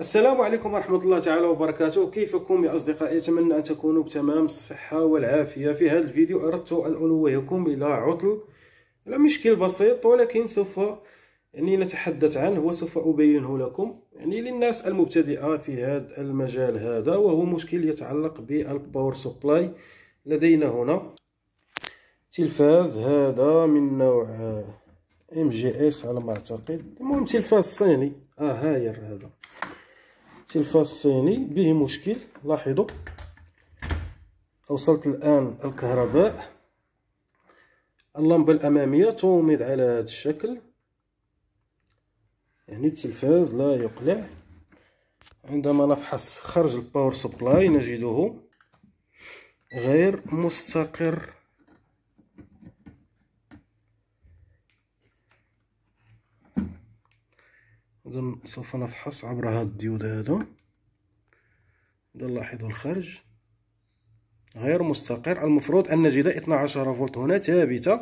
السلام عليكم ورحمة الله تعالى وبركاته كيفكم يا أصدقائي أتمنى أن تكونوا بتمام الصحة والعافية في هذا الفيديو أردت أن أنوهكم إلى عطل على مشكل بسيط ولكن سوف يعني نتحدث عنه وسوف أبينه لكم يعني للناس المبتدئة في هذا المجال هذا وهو مشكل يتعلق بالباور سبلاي لدينا هنا تلفاز هذا من نوع ام جي اس على ما اعتقد المهم تلفاز صيني اه هاير هذا التلفاز الصيني به مشكل لاحظوا اوصلت الآن الكهرباء اللمبة الأمامية تومض على هذا الشكل يعني التلفاز لا يقلع عندما نفحص خرج الباور سبلاي نجده غير مستقر اذا سوف نفحص عبر هذا الديود هذا اذا لاحظوا الخرج غير مستقر المفروض ان نجد 12 فولت هنا ثابته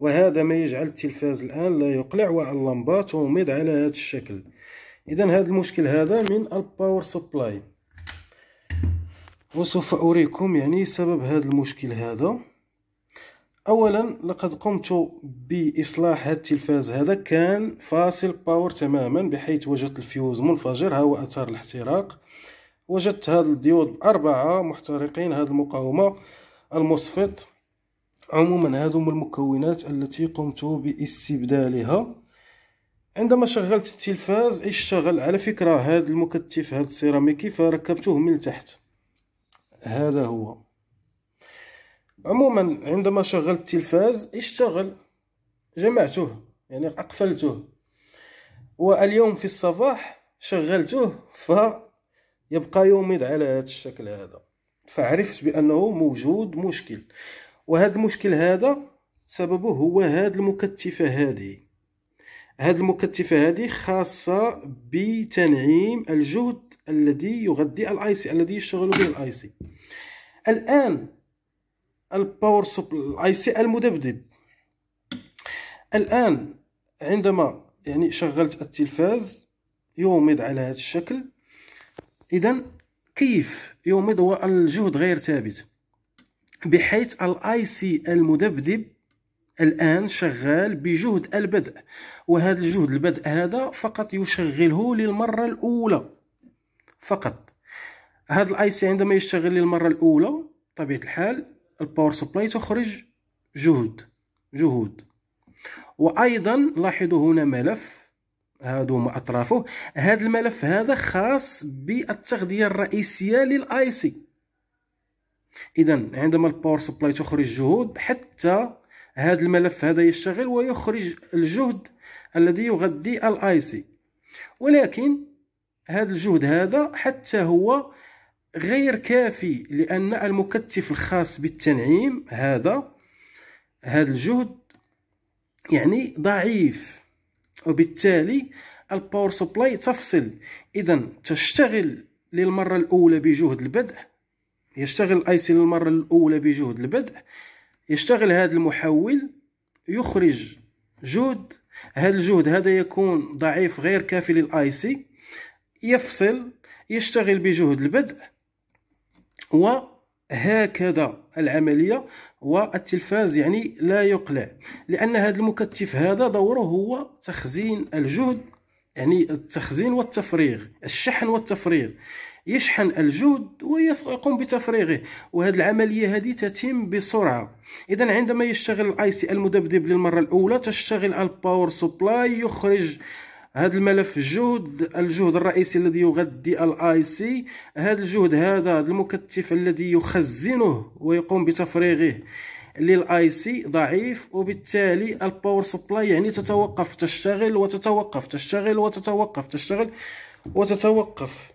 وهذا ما يجعل التلفاز الان لا يقلع واللمبه تومض على هذا الشكل اذا هذا المشكل هذا من الباور سبلاي وسوف اريكم يعني سبب هذا المشكل هذا اولا لقد قمت باصلاح هذا التلفاز هذا كان فاصل باور تماما بحيث وجدت الفيوز منفجر ها هو اثار الاحتراق وجدت هذا الديود باربعه محترقين هذه المقاومه المصفط عموما هذو المكونات التي قمت باستبدالها عندما شغلت التلفاز اشتغل على فكره هذا المكتف هذا السيراميكي فركبته من تحت هذا هو عموما عندما شغلت التلفاز اشتغل جمعته يعني أقفلته واليوم في الصباح شغلته فيبقى يومض على هذا الشكل هذا فعرفت بأنه موجود مشكل وهذا المشكل هذا سببه هو هذه المكتفة هذه هذه المكتفة هذه خاصة بتنعيم الجهد الذي يغذي الاي سي الذي يشتغل به الاي سي الآن الباور الاي سي المذبذب الان عندما يعني شغلت التلفاز يومض على هذا الشكل اذا كيف يومض هو الجهد غير ثابت بحيث الاي سي المذبذب الان شغال بجهد البدء وهذا الجهد البدء هذا فقط يشغله للمره الاولى فقط هذا الاي سي عندما يشتغل للمره الاولى طبيعه الحال الباور سبلاي تخرج جهد جهود وايضا لاحظوا هنا ملف هادو هما اطرافه هذا الملف هذا خاص بالتغذيه الرئيسيه للاي سي اذا عندما الباور سبلاي تخرج جهود حتى هذا الملف هذا يشتغل ويخرج الجهد الذي يغذي الاي سي ولكن هذا الجهد هذا حتى هو غير كافي لأن المكتف الخاص بالتنعيم هذا هذا الجهد يعني ضعيف وبالتالي الباور سبلاي تفصل إذا تشتغل للمرة الأولى بجهد البدء يشتغل سي للمرة الأولى بجهد البدء يشتغل هذا المحول يخرج جهد هذا الجهد هذا يكون ضعيف غير كافي سي يفصل يشتغل بجهد البدء وهكذا العملية والتلفاز يعني لا يقلع لأن هذا المكتف هذا دوره هو تخزين الجهد يعني التخزين والتفريغ الشحن والتفريغ يشحن الجهد ويقوم بتفريغه وهذه العمليه هذه تتم بسرعه اذا عندما يشتغل الاي سي المذبذب للمره الاولى تشتغل الباور سبلاي يخرج هذا الملف جهد الجهد الرئيسي الذي يغذي الاي سي هذا الجهد هذا المكتف الذي يخزنه ويقوم بتفريغه للاي سي ضعيف وبالتالي الباور سبلاي يعني تتوقف تشتغل وتتوقف تشتغل وتتوقف تشتغل وتتوقف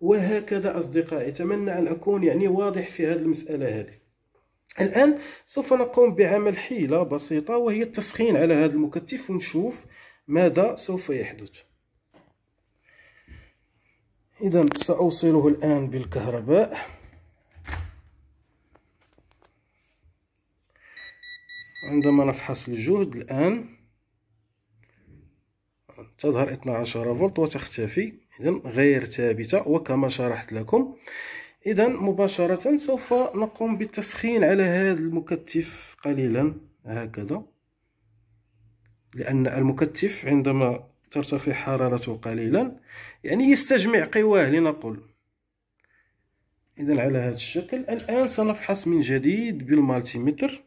وهكذا اصدقائي اتمنى ان اكون يعني واضح في هذه المساله هذه الان سوف نقوم بعمل حيله بسيطه وهي التسخين على هذا المكتف ونشوف ماذا سوف يحدث إذا سأوصله الآن بالكهرباء عندما نفحص الجهد الآن تظهر 12 فولت وتختفي إذا غير ثابتة وكما شرحت لكم إذا مباشرة سوف نقوم بالتسخين على هذا المكتف قليلا هكذا لأن المكتف عندما ترتفع حرارته قليلا يعني يستجمع قواه لنقل إذا على هذا الشكل الآن سنفحص من جديد بالمالتيمتر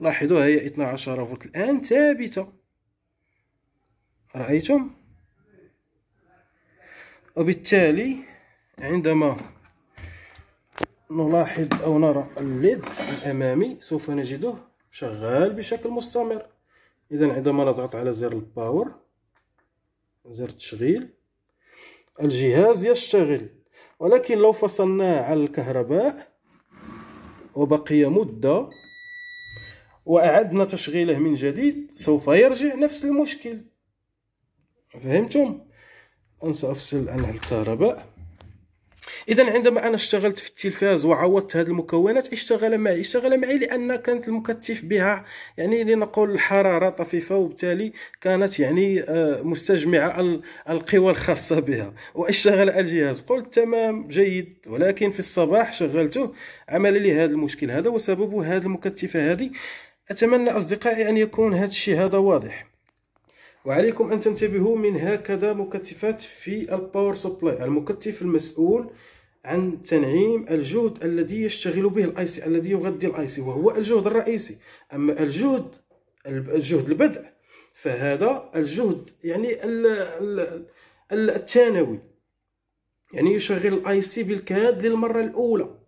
لاحظوا هي 12 فولت الآن ثابتة رأيتم وبالتالي عندما نلاحظ أو نرى الليد الأمامي سوف نجده شغال بشكل مستمر اذا عندما نضغط على زر الباور زر التشغيل الجهاز يشتغل ولكن لو فصلناه على الكهرباء وبقي مدة وأعدنا تشغيله من جديد سوف يرجع نفس المشكل فهمتم؟ أنسى أفصل عن الكهرباء اذا عندما انا اشتغلت في التلفاز وعوضت هذه المكونات اشتغل معي اشتغل معي لان كانت المكتف بها يعني لنقول الحراره طفيفه وبالتالي كانت يعني آه، مستجمعه القوى الخاصه بها واشتغل الجهاز قلت تمام جيد ولكن في الصباح شغلته عمل لي هذا المشكل هذا وسببه هذه المكتفه هذه اتمنى اصدقائي ان يكون هذا الشيء هذا واضح وعليكم ان تنتبهوا من هكذا مكتفات في الباور سبلاي المكتف المسؤول عن تنعيم الجهد الذي يشتغل به الاي سي الذي يغذي الاي سي وهو الجهد الرئيسي اما الجهد الجهد البدء فهذا الجهد يعني الثانوي يعني يشغل الاي سي بالكاد للمره الاولى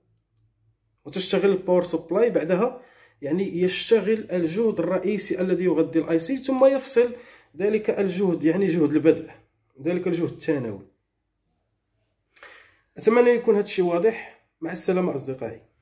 وتشتغل الباور سبلاي بعدها يعني يشتغل الجهد الرئيسي الذي يغذي الاي سي ثم يفصل ذلك الجهد يعني جهد البدء ذلك الجهد الثانوي اتمنى يكون هذا الشيء واضح مع السلامه اصدقائي